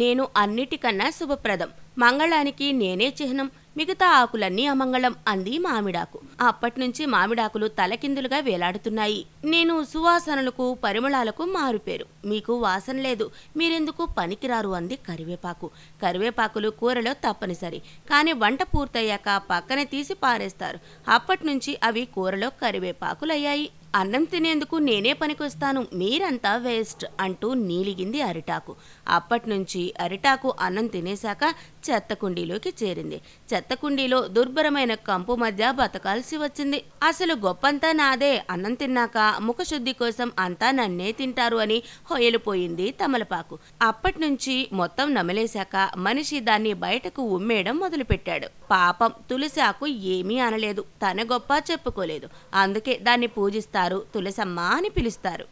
నేను అన్నిటికన్నా శుభప్రదం మంగళానికి నేనే చిహ్నం మిగతా ఆకులన్నీ అమంగళం అంది మామిడాకు అప్పటినుంచి మామిడాకులు తలకిందులుగా వేలాడుతున్నాయి నేను సువాసనలకు పరిమళాలకు మారుపేరు మీకు వాసన లేదు మీరెందుకు పనికిరారు అంది కరివేపాకు కరివేపాకులు కూరలో తప్పనిసరి కానీ వంట పూర్తయ్యాక పక్కన తీసి పారేస్తారు అప్పటినుంచి అవి కూరలో కరివేపాకులయ్యాయి అన్నం తినేందుకు నేనే పనికొస్తాను మీరంతా వేస్ట్ అంటూ నీలిగింది అరిటాకు అప్పటినుంచి అరిటాకు అన్నం తినేశాక చెత్త కుండీలోకి చేరింది చెత్త కుండీలో దుర్భరమైన కంపు మధ్య బతకాల్సి వచ్చింది అసలు గొప్పంతా నాదే అన్నం తిన్నాక ముఖశుద్ధి కోసం అంతా నన్నే తింటారు అని హొయలిపోయింది తమలపాకు అప్పటినుంచి మొత్తం నమిలేశాక మనిషి దాన్ని బయటకు ఉమ్మేయడం మొదలుపెట్టాడు పాపం తులసాకు ఏమీ అనలేదు తన గొప్ప చెప్పుకోలేదు అందుకే దాన్ని పూజిస్తా పిలుస్తారు తులసమ్మ అని పిలుస్తారు